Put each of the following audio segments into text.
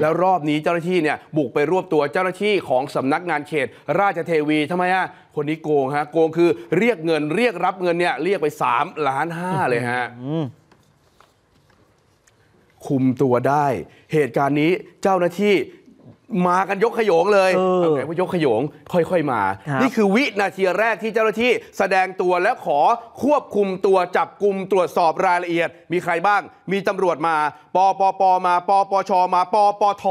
แล้วรอบนี้เจ้าหน้าที่เนี่ย บุกไปรวบตัวเจ้าหน้าที่ ของสำนักงานเขต ราชเทวีทำไมฮะคนนี้โกงฮะโกงคือเรียกเงิน เรียกรับเงินเนี่ย เรียกไป3ล้านห้าเลยฮะคุมตัวได้ เหตุการณ์นี้เจ้าหน้าที่มากันยกขยงเลยเออไว่ายกขยง ค่อยๆมา นี่คือวินาทีแรกที่เจ้าหน้าที่แสดงตัวและขอควบคุมตัวจับกลุ่มตรวจสอบรายละเอียด มีใครบ้าง มีตำรวจมาปปปมาปปชมาปปท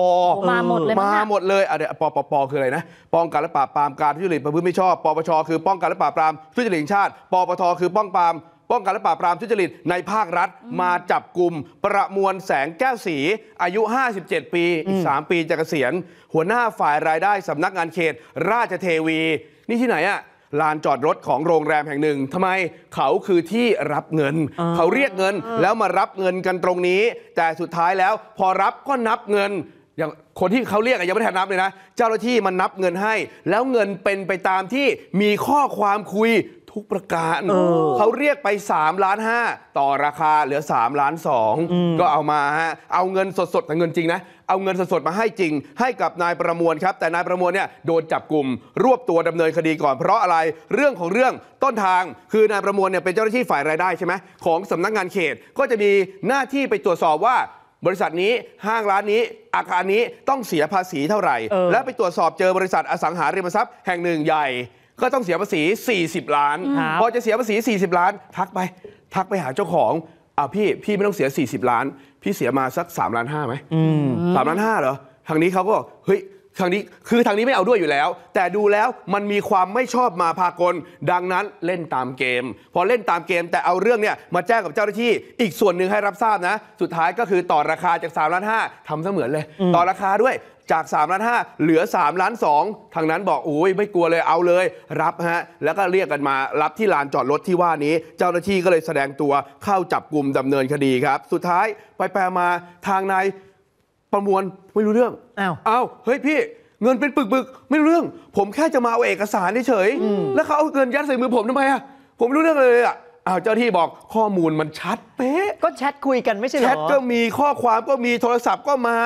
มาหมดเลย มาหมดเลยอ่ะเดี๋ยวปปปคืออะไรนะ ป้องกันและปราบปรามการทุจริตประพฤติไม่ชอบปปชคือป้องกันและปราบปรามทุจริตแห่งชาติปปทคือป้องปราม้องกันและปราบปรามทุจริตในภาครัฐ มาจับกลุ่มประมวลแสงแก้วสี อายุ 57 ปี อีก 3 ปีจะเกษียณหัวหน้าฝ่ายรายได้สำนักงานเขตราชเทวี นี่ที่ไหนอะลานจอดรถของโรงแรมแห่งหนึ่งทำไมเขาคือที่รับเงิน เขาเรียกเงินแล้วมารับเงินกันตรงนี้ แต่สุดท้ายแล้วพอรับก็นับเงิน อย่างคนที่เขาเรียกยังไม่ทดนนับเลยนะ เจ้าหน้าที่มันนับเงินให้ แล้วเงินเป็นไปตามที่มีข้อความคุยทุกประการเขาเรียกไป 3 ล้านห้าต่อราคา เหลือ 3 ล้านสองก็เอามาฮะเอาเงินสดๆแต่เงินจริงนะเอาเงินสดๆ มาให้จริง ให้กับนายประมวลครับ แต่นายประมวลเนี่ยโดนจับกลุ่ม รวบตัวดำเนินคดีก่อน เพราะอะไรเรื่องของเรื่องต้นทางคือนายประมวลเนี่ยเป็นเจ้าหน้าที่ฝ่ายรายได้ใช่ไหมของสำนักงานเขตก็จะมีหน้าที่ไปตรวจสอบว่าบริษัทนี้ห้างร้านนี้อาคารนี้ต้องเสียภาษีเท่าไหร่ และไปตรวจสอบเจอบริษัทอสังหาริมทรัพย์แห่งหนึ่งใหญ่ก็ต้องเสียภาษี 40 ล้านพอจะเสียภาษี 40 ล้าน ทักไป ทักไปหาเจ้าของอ่าพี่พี่ไม่ต้องเสีย 40ล้าน พี่เสียมาสัก3ล้านห้าไหมสามล้านห้าเหรอทางนี้เขาก็บอกเฮ้ยทางนี้คือทางนี้ไม่เอาด้วยอยู่แล้ว แต่ดูแล้วมันมีความไม่ชอบมาพากล ดังนั้นเล่นตามเกมพอเล่นตามเกม แต่เอาเรื่องเนี่ยมาแจ้งกับเจ้าหน้าที่ อีกส่วนหนึ่งให้รับทราบนะ สุดท้ายก็คือต่อราคาจาก3ล้านห้าทำเสมือนเลย ต่อราคาด้วยจาก 3 ล้าน 5 เหลือ 3 ล้าน 2 ทางนั้นบอกโอ้ยไม่กลัวเลยเอาเลยรับฮะ แล้วก็เรียกกันมารับที่ลานจอดรถที่ว่านี้ เจ้าหน้าที่ก็เลยแสดงตัวเข้าจับกลุ่มดำเนินคดีครับ สุดท้ายไปแปลมาทางนายประมวลไม่รู้เรื่องอ้าวอ้าวเฮ้ยพี่ เงินเป็นปึก ๆ ไม่รู้เรื่อง ผมแค่จะมาเอาเอกสารเฉยๆแล้วเขาเอาเงินยัดใส่มือผมทำไมอ่ะผมไม่รู้เรื่องเลยอ่ะอ้าวเจ้าที่บอกข้อมูลมันชัดเป๊ะก็แชทคุยกันไม่ใช่หรอ แชทก็มีข้อความก็มีโทรศัพท์ก็มา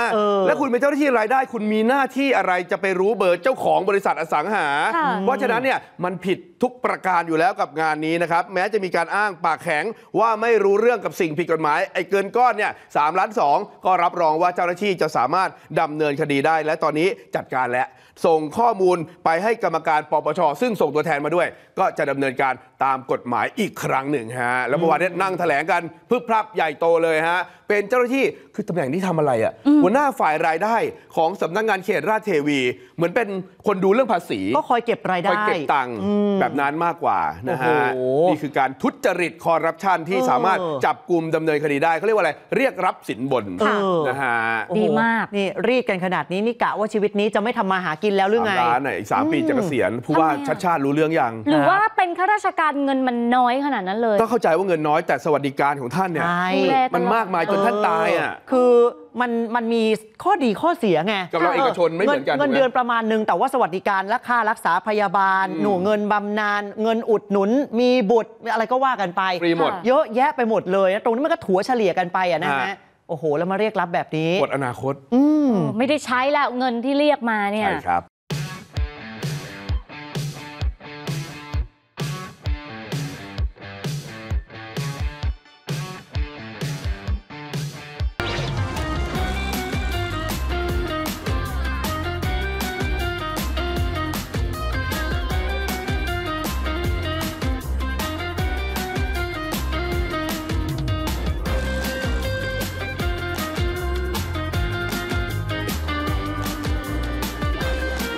แล้วคุณเป็นเจ้าหน้าที่รายได้ คุณมีหน้าที่อะไรจะไปรู้เบอร์เจ้าของบริษัทอสังหา เพราะฉะนั้นเนี่ยมันผิดทุกประการอยู่แล้วกับงานนี้นะครับ แม้จะมีการอ้างปากแข็งว่าไม่รู้เรื่องกับสิ่งผิดกฎหมาย ไอ้เกินก้อนเนี่ยสามล้านสองก็รับรองว่าเจ้าหน้าที่จะสามารถดำเนินคดีได้ และตอนนี้จัดการแล้วส่งข้อมูลไปให้กรรมการปปชซึ่งส่งตัวแทนมาด้วยก็จะดำเนินการตามกฎหมายอีกครั้งหนึ่งฮะแล้วเมื่อวานนี้นั่งแถลงกัน พึบพรับใหญ่โตเลยฮะเป็นเจ้าหน้าที่คือตำแหน่งที่ทำอะไรอะ่ะหัวหน้าฝ่ายรายได้ของสำนักงงานเขตราชเทวี เหมือนเป็นคนดูเรื่องภาษี ก็คอยเก็บรายได้คอยเก็บตังค์แบบนั้นมากกว่านะฮะนี่คือการทุจริตคอร์รัปชันที่สามารถจับกลุ่มดำเนินคดีได้เขาเรียกว่าอะไรเรียกรับสินบนนะฮะดีมากนี่ รีดกันขนาดนี้นี่กะว่าชีวิตนี้จะไม่ทำมาหากินแล้วหรือไงร้านไหนสามปีจะเกษียณผู้ว่าชัดชาติรู้เรื่องยังหรือว่าเป็นข้าราชการเงินมันน้อยขนาดนั้นเลยต้องเข้าใจว่าเงินน้อยแต่สวัสดิการของท่านเนี่ยายมันมากมายจนท่านตายอ่ะ คือมันมันมีข้อดีข้อเสียไงกับเราเอกชนไม่เหมือนกันเงินเดือนประมาณหนึ่งแต่ว่าสวัสดิการและค่ารักษาพยาบาลหนูเงินบำนาญเงินอุดหนุน มีบุตรอะไรก็ว่ากันไป เยอะแยะไปหมดเลยตรงนี้มันก็ถัวเฉลี่ยกันไปอ่ะนะฮะ โอ้โห แล้วมาเรียกรับแบบนี้หมดอนาคต อืมไม่ได้ใช้แล้วเงินที่เรียกมาเนี่ยใช่ครับ